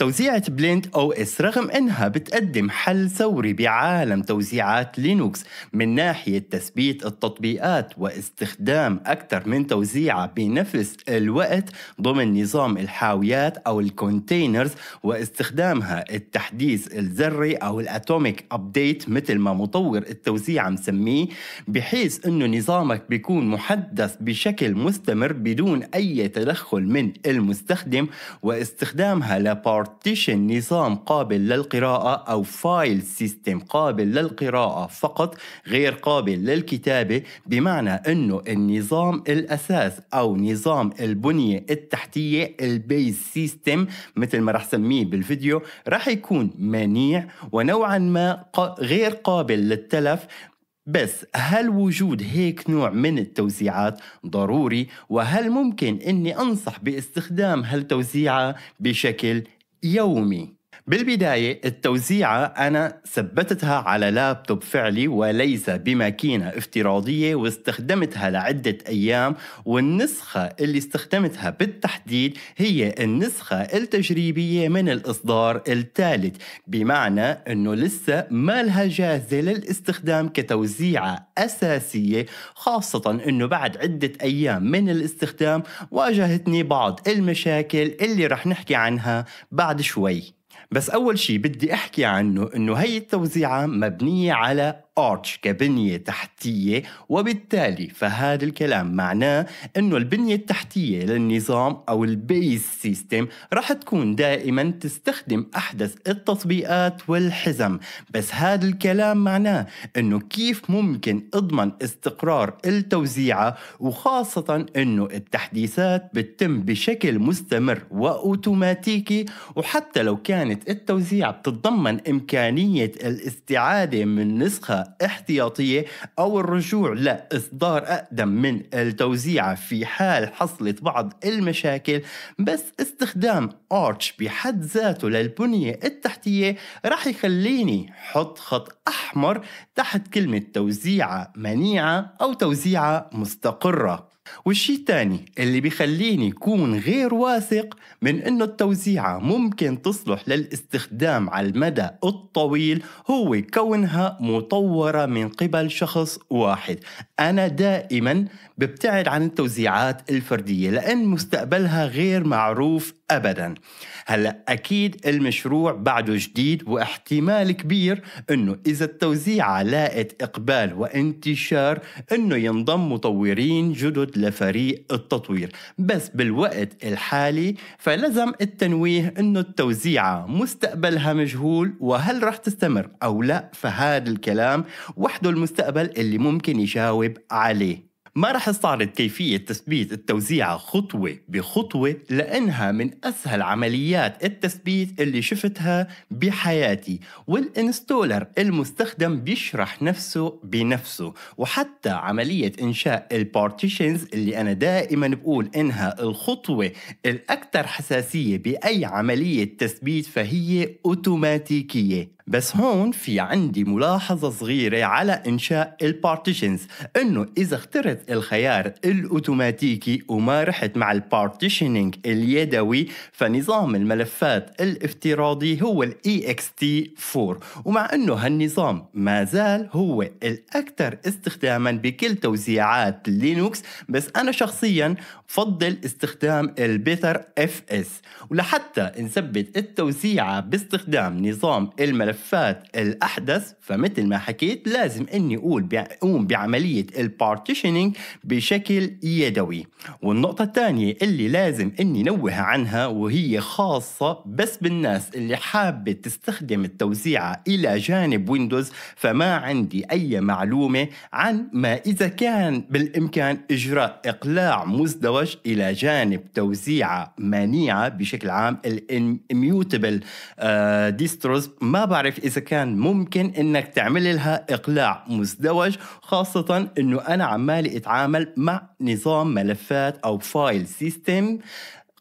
توزيعة بليند او اس رغم انها بتقدم حل ثوري بعالم توزيعات لينوكس من ناحية تثبيت التطبيقات واستخدام أكثر من توزيعة بنفس الوقت ضمن نظام الحاويات او الكونتينرز واستخدامها التحديث الذري او الاتوميك ابديت مثل ما مطور التوزيع مسميه بحيث انه نظامك بيكون محدث بشكل مستمر بدون اي تدخل من المستخدم واستخدامها لبارت بارتيشن نظام قابل للقراءة أو فايل سيستم قابل للقراءة فقط غير قابل للكتابة بمعنى أنه النظام الأساس أو نظام البنية التحتية البيز سيستم مثل ما رح سميه بالفيديو رح يكون منيع ونوعا ما غير قابل للتلف بس هل وجود هيك نوع من التوزيعات ضروري وهل ممكن اني انصح باستخدام هالتوزيعه بشكل Yaumi بالبداية التوزيعة أنا ثبتتها على لابتوب فعلي وليس بماكينة افتراضية واستخدمتها لعدة أيام والنسخة اللي استخدمتها بالتحديد هي النسخة التجريبية من الإصدار الثالث بمعنى أنه لسه ما لها جاهزة للاستخدام كتوزيعة أساسية خاصة أنه بعد عدة أيام من الاستخدام واجهتني بعض المشاكل اللي رح نحكي عنها بعد شوي بس أول شيء بدي أحكي عنه إنه هي التوزيعة مبنية على ارتش كبنيه تحتيه وبالتالي فهذا الكلام معناه انه البنيه التحتيه للنظام او البيس سيستم رح تكون دائما تستخدم احدث التطبيقات والحزم بس هذا الكلام معناه انه كيف ممكن اضمن استقرار التوزيعه وخاصه انه التحديثات بتتم بشكل مستمر واوتوماتيكي وحتى لو كانت التوزيعه بتتضمن امكانيه الاستعاده من نسخه احتياطية أو الرجوع لإصدار أقدم من التوزيعة في حال حصلت بعض المشاكل بس استخدام أرتش بحد ذاته للبنية التحتية رح يخليني حط خط أحمر تحت كلمة توزيعة منيعة أو توزيعة مستقرة والشي الثاني اللي بيخليني يكون غير واثق من انه التوزيعة ممكن تصلح للاستخدام على المدى الطويل هو كونها مطورة من قبل شخص واحد أنا دائما ببتعد عن التوزيعات الفردية لأن مستقبلها غير معروف أبدا هلأ أكيد المشروع بعده جديد واحتمال كبير أنه إذا التوزيعة لاقت إقبال وانتشار أنه ينضم مطورين جدد لفريق التطوير بس بالوقت الحالي فلزم التنويه أنه التوزيعة مستقبلها مجهول وهل رح تستمر أو لا فهذا الكلام وحده المستقبل اللي ممكن يجاوب جاوب عليه ما رح استعرض كيفية تثبيت التوزيعة خطوة بخطوة لأنها من أسهل عمليات التثبيت اللي شفتها بحياتي والإنستولر المستخدم بيشرح نفسه بنفسه وحتى عملية إنشاء البارتيشنز اللي أنا دائما بقول إنها الخطوة الأكثر حساسية بأي عملية تثبيت فهي أوتوماتيكية بس هون في عندي ملاحظة صغيرة على إنشاء البارتيشنز إنه إذا اخترت الخيار الأوتوماتيكي وما رحت مع البارتيشنينج اليدوي فنظام الملفات الافتراضي هو الـ EXT4 ومع إنه هالنظام ما زال هو الأكثر استخداما بكل توزيعات لينوكس بس أنا شخصيا بفضل استخدام البيتر FS ولحتى نثبت التوزيعة باستخدام نظام الملفات الملفات الأحدث فمثل ما حكيت لازم أني أقول بقوم بعملية البارتيشننج بشكل يدوي والنقطة الثانية اللي لازم أني نوه عنها وهي خاصة بس بالناس اللي حابة تستخدم التوزيعة إلى جانب ويندوز فما عندي أي معلومة عن ما إذا كان بالإمكان إجراء إقلاع مزدوج إلى جانب توزيعة منيعه بشكل عام الاميوتبل آه، ديستروز ما بعرف بعرف إذا كان ممكن إنك تعمل لها إقلاع مزدوج خاصة إنه أنا عمالي أتعامل مع نظام ملفات أو فايل سيستم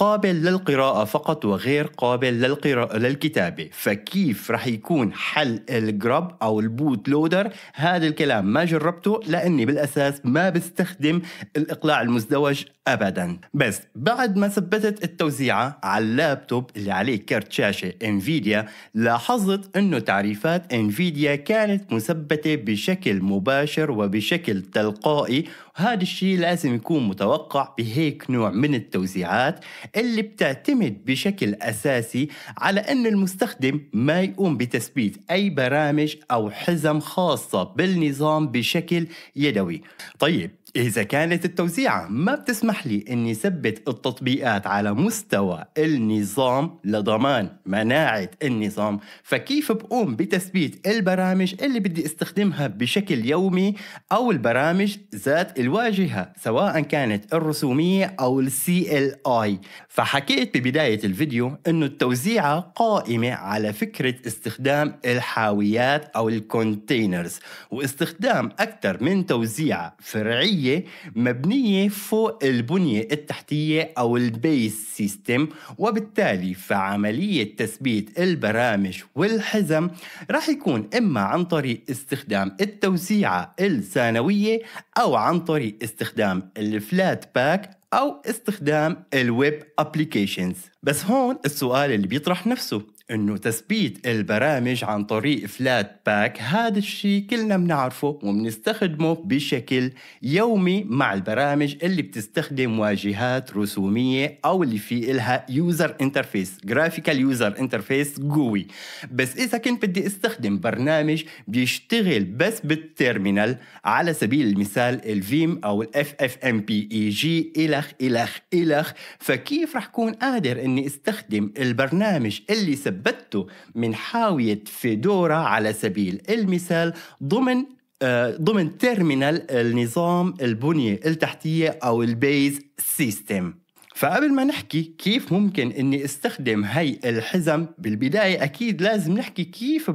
قابل للقراءة فقط وغير قابل للقراءة للكتابة فكيف رح يكون حل الجراب أو البوت لودر هذا الكلام ما جربته لأني بالأساس ما بستخدم الإقلاع المزدوج أبدا بس بعد ما ثبتت التوزيعة على اللابتوب اللي عليه كرت شاشة انفيديا لاحظت أنه تعريفات انفيديا كانت مثبتة بشكل مباشر وبشكل تلقائي وهذا الشيء لازم يكون متوقع بهيك نوع من التوزيعات اللي بتعتمد بشكل أساسي على أن المستخدم ما يقوم بتثبيت أي برامج أو حزم خاصة بالنظام بشكل يدوي طيب إذا كانت التوزيعة ما بتسمح لي إني ثبت التطبيقات على مستوى النظام لضمان مناعة النظام فكيف بقوم بتثبيت البرامج اللي بدي استخدمها بشكل يومي أو البرامج ذات الواجهة سواء كانت الرسومية أو الـ CLI فحكيت ببداية الفيديو إنه التوزيعة قائمة على فكرة استخدام الحاويات أو الكونتينرز واستخدام أكثر من توزيعة فرعية الأساسية مبنية فوق البنية التحتية أو البيس سيستم وبالتالي فعملية تثبيت البرامج والحزم رح يكون إما عن طريق استخدام التوسيعة الثانوية أو عن طريق استخدام الفلات باك أو استخدام الويب أبليكيشنز بس هون السؤال اللي بيطرح نفسه انه تثبيت البرامج عن طريق فلات باك هذا الشيء كلنا بنعرفه وبنستخدمه بشكل يومي مع البرامج اللي بتستخدم واجهات رسوميه او اللي في إلها يوزر انترفيس جرافيكال يوزر انترفيس قوي بس اذا كنت بدي استخدم برنامج بيشتغل بس بالتيرمينال على سبيل المثال الفيم او الاف اف ام بي اي جي الخ الخ الخ فكيف رح كون قادر اني استخدم البرنامج اللي سب ثبته من حاوية فيدورا على سبيل المثال ضمن آه، ضمن تيرمينال النظام البنية التحتية أو البيز سيستم فقبل ما نحكي كيف ممكن اني استخدم هاي الحزم بالبداية اكيد لازم نحكي كيف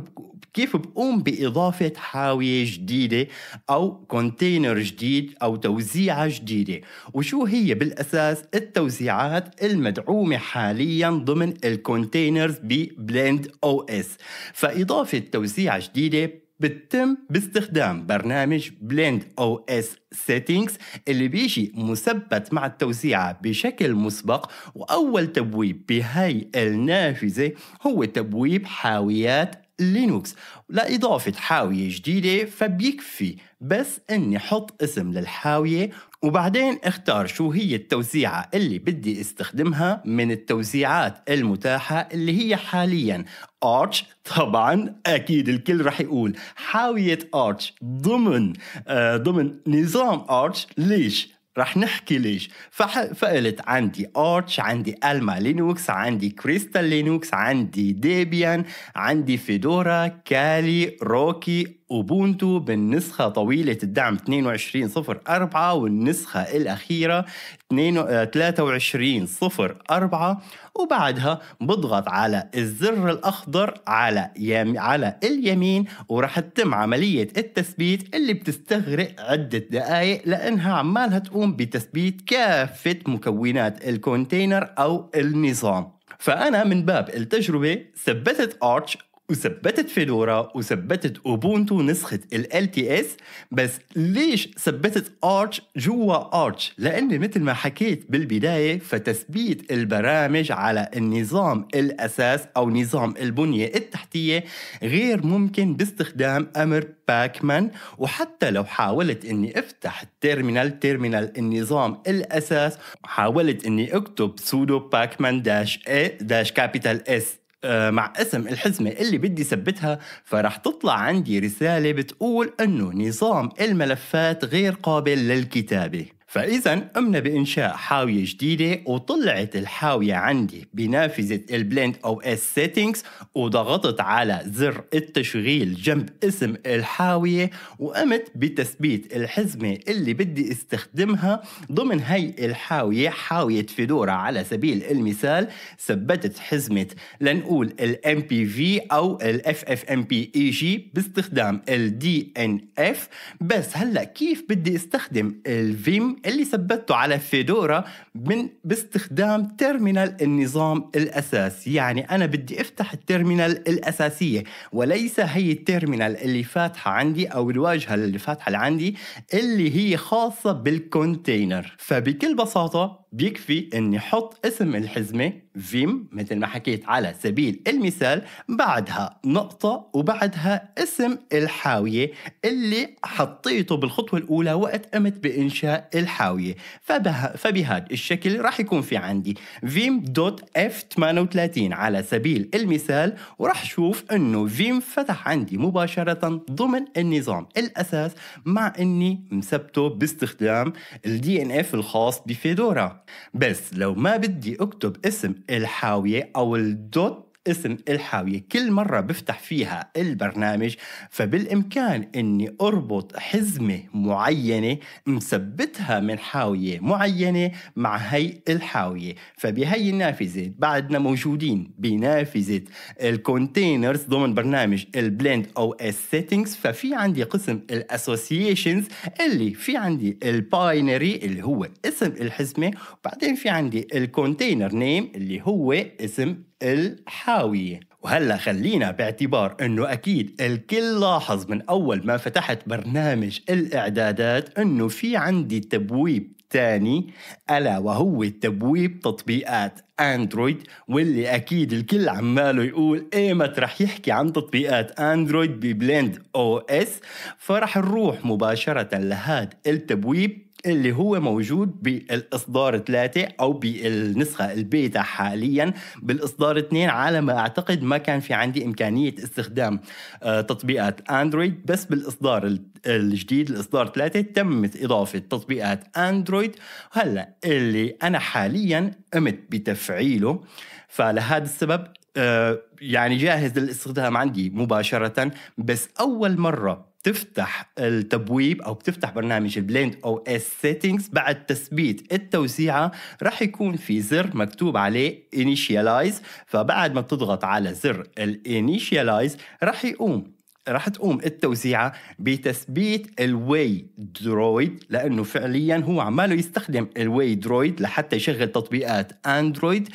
كيف بقوم بإضافة حاوية جديدة أو كونتينر جديد أو توزيعة جديدة وشو هي بالأساس التوزيعات المدعومة حاليا ضمن الكونتينرز ببلند او اس فإضافة توزيعة جديدة بتتم باستخدام برنامج بلند او اس سيتنجز اللي بيجي مثبت مع التوزيعة بشكل مسبق وأول تبويب بهاي النافذة هو تبويب حاويات لينوكس لإضافة حاوية جديدة فبيكفي بس أني حط اسم للحاوية وبعدين اختار شو هي التوزيعة اللي بدي استخدمها من التوزيعات المتاحة اللي هي حاليا ارتش طبعا اكيد الكل رح يقول حاوية ارتش ضمن آه ضمن نظام ارتش ليش؟ رح نحكي ليش فح... فقلت عندي ارتش عندي الما لينوكس عندي كريستال لينوكس عندي ديبيان عندي فيدورا كالي روكي أوبونتو بالنسخة طويلة الدعم 22.04 والنسخة الأخيرة 23.04 آه، وبعدها بضغط على الزر الأخضر على يم على اليمين وراح تتم عملية التثبيت اللي بتستغرق عدة دقائق لأنها عمالها تقوم بتثبيت كافة مكونات الكونتينر أو النظام فأنا من باب التجربة ثبتت أرتش وثبتت فيدورا وثبتت اوبونتو نسخه ال LTS بس ليش ثبتت ارتش جوا ارتش؟ لاني مثل ما حكيت بالبدايه فتثبيت البرامج على النظام الاساس او نظام البنيه التحتيه غير ممكن باستخدام امر باكمان وحتى لو حاولت اني افتح التيرمينال تيرمينال النظام الاساس حاولت اني اكتب سودو باكمان داش اي داش كابيتال اس آه، مع اسم الحزمة اللي بدي ثبتها فرح تطلع عندي رسالة بتقول أنه نظام الملفات غير قابل للكتابة فإذا قمنا بإنشاء حاوية جديدة وطلعت الحاوية عندي بنافذة البلند أو اس سيتنجز وضغطت على زر التشغيل جنب اسم الحاوية وقمت بتثبيت الحزمة اللي بدي استخدمها ضمن هي الحاوية حاوية فيدورا على سبيل المثال ثبتت حزمة لنقول الـ MPV أو الـ FFMPEG باستخدام الـ DNF بس هلا كيف بدي استخدم الفيم اللي ثبته على فيدورا من باستخدام تيرمينال النظام الأساسي يعني أنا بدي أفتح التيرمينال الأساسية وليس هي التيرمينال اللي فاتحة عندي أو الواجهة اللي فاتحة اللي عندي اللي هي خاصة بالكونتينر فبكل بساطة بيكفي اني حط اسم الحزمه فيم مثل ما حكيت على سبيل المثال بعدها نقطه وبعدها اسم الحاويه اللي حطيته بالخطوه الاولى وقت قمت بانشاء الحاويه فبه... فبهذا الشكل راح يكون في عندي فيم دوت اف 38 على سبيل المثال وراح شوف انه فيم فتح عندي مباشره ضمن النظام الاساس مع اني مثبته باستخدام الدي ان اف الخاص بفيدورا بس لو ما بدي اكتب اسم الحاوية او الدوت اسم الحاوية كل مرة بفتح فيها البرنامج فبالإمكان أني أربط حزمة معينة مثبتها من حاوية معينة مع هي الحاوية فبهي النافذة بعدنا موجودين بنافذة الكونتينرز ضمن برنامج البلند أو السيتنجز ففي عندي قسم الاسوسيشنز اللي في عندي الباينري اللي هو اسم الحزمة وبعدين في عندي الكونتينر نيم اللي هو اسم الحاوية وهلا خلينا باعتبار انه اكيد الكل لاحظ من اول ما فتحت برنامج الاعدادات انه في عندي تبويب تاني الا وهو تبويب تطبيقات اندرويد واللي اكيد الكل عماله يقول ايمت رح يحكي عن تطبيقات اندرويد ببلند او اس فرح نروح مباشره لهاد التبويب اللي هو موجود بالاصدار 3 او بالنسخه البيتا حاليا بالاصدار 2 على ما اعتقد ما كان في عندي امكانيه استخدام آه، تطبيقات اندرويد بس بالاصدار الجديد الاصدار 3 تمت اضافه تطبيقات اندرويد هلا اللي انا حاليا قمت بتفعيله فلهذا السبب آه، يعني جاهز للاستخدام عندي مباشره بس اول مره بتفتح التبويب او بتفتح برنامج البليند او اس سيتنجز بعد تثبيت التوسيعه راح يكون في زر مكتوب عليه initialize فبعد ما بتضغط على زر الانيشيالايز راح يقوم رح تقوم التوزيعة بتثبيت الواي درويد لأنه فعليا هو عماله يستخدم الواي درويد لحتى يشغل تطبيقات أندرويد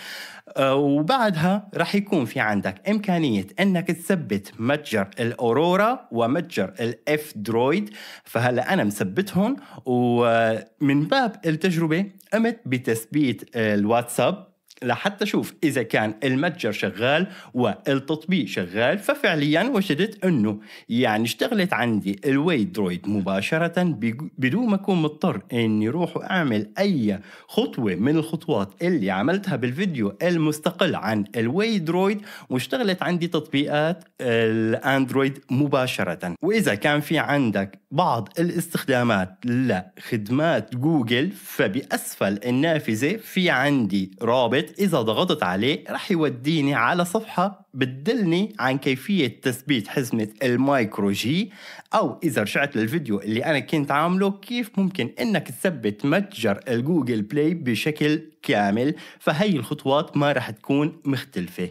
آه، وبعدها رح يكون في عندك إمكانية أنك تثبت متجر الأورورا ومتجر الإف درويد فهلا أنا مثبتهم ومن باب التجربة قمت بتثبيت الواتساب لحتى اشوف اذا كان المتجر شغال والتطبيق شغال ففعليا وجدت انه يعني اشتغلت عندي الوي درويد مباشره بدون ما اكون مضطر اني اروح واعمل اي خطوه من الخطوات اللي عملتها بالفيديو المستقل عن الوي درويد واشتغلت عندي تطبيقات الاندرويد مباشره واذا كان في عندك بعض الاستخدامات لخدمات جوجل فباسفل النافذه في عندي رابط إذا ضغطت عليه رح يوديني على صفحة بتدلني عن كيفية تثبيت حزمة المايكرو جي أو إذا رجعت للفيديو اللي أنا كنت عامله كيف ممكن إنك تثبت متجر الجوجل بلاي بشكل كامل فهي الخطوات ما رح تكون مختلفة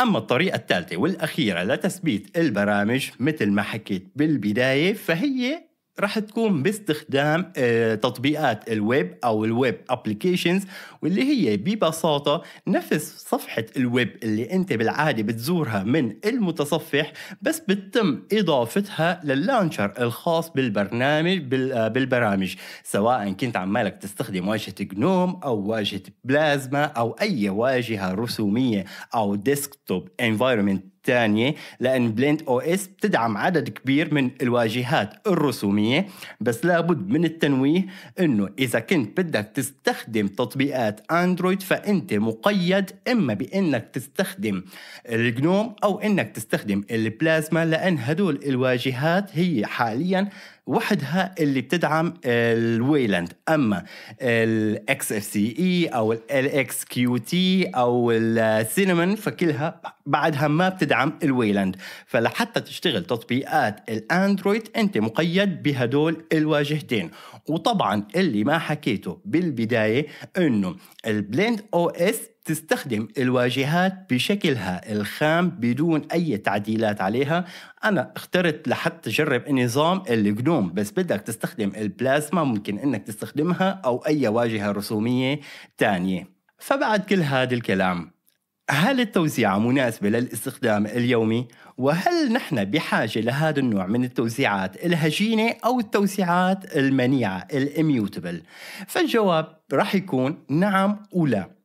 أما الطريقة الثالثة والأخيرة لتثبيت البرامج مثل ما حكيت بالبداية فهي راح تكون باستخدام آه، تطبيقات الويب او الويب ابلكيشنز واللي هي ببساطه نفس صفحه الويب اللي انت بالعاده بتزورها من المتصفح بس بتتم اضافتها لللانشر الخاص بالبرنامج آه، بالبرامج سواء كنت عمالك تستخدم واجهه جنوم او واجهه بلازما او اي واجهه رسوميه او ديسكتوب انفايرمنت الثانية لأن بليند أو إس بتدعم عدد كبير من الواجهات الرسومية بس لابد من التنويه أنه إذا كنت بدك تستخدم تطبيقات أندرويد فأنت مقيد إما بأنك تستخدم الجنوم أو أنك تستخدم البلازما لأن هدول الواجهات هي حالياً وحدها اللي بتدعم الويلاند اما الاكس اف سي اي او الاكس كيو تي او السينمون فكلها بعدها ما بتدعم الويلاند فلحتى تشتغل تطبيقات الاندرويد انت مقيد بهدول الواجهتين وطبعا اللي ما حكيته بالبدايه انه البليند او اس تستخدم الواجهات بشكلها الخام بدون أي تعديلات عليها أنا اخترت لحتى أجرب النظام الجنوم بس بدك تستخدم البلازما ممكن أنك تستخدمها أو أي واجهة رسومية تانية فبعد كل هذا الكلام هل التوزيعة مناسبة للاستخدام اليومي؟ وهل نحن بحاجة لهذا النوع من التوزيعات الهجينة أو التوزيعات المنيعة الاميوتبل؟ فالجواب رح يكون نعم ولا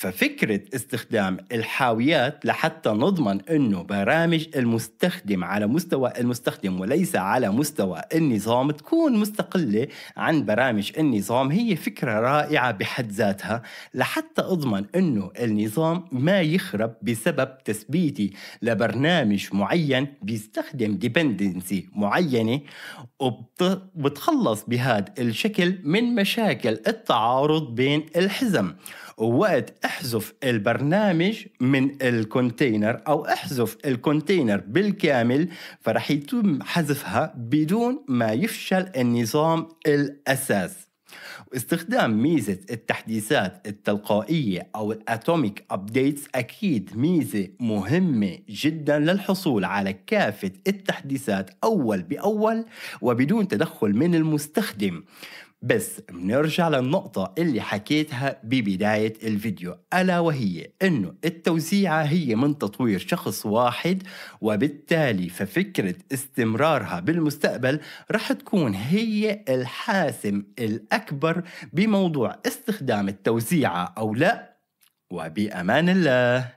ففكرة استخدام الحاويات لحتى نضمن أنه برامج المستخدم على مستوى المستخدم وليس على مستوى النظام تكون مستقلة عن برامج النظام هي فكرة رائعة بحد ذاتها لحتى أضمن أنه النظام ما يخرب بسبب تثبيتي لبرنامج معين بيستخدم ديبندنسي معينة وبتخلص بهذا الشكل من مشاكل التعارض بين الحزم وقت احذف البرنامج من الكونتينر او احذف الكونتينر بالكامل فرح يتم حذفها بدون ما يفشل النظام الاساس واستخدام ميزة التحديثات التلقائية أو الأتوميك أبديتس أكيد ميزة مهمة جدا للحصول على كافة التحديثات أول بأول وبدون تدخل من المستخدم بس بنرجع للنقطة اللي حكيتها ببداية الفيديو ألا وهي أنه التوزيعة هي من تطوير شخص واحد وبالتالي ففكرة استمرارها بالمستقبل رح تكون هي الحاسم الأكبر بموضوع استخدام التوزيعة أو لا وبأمان الله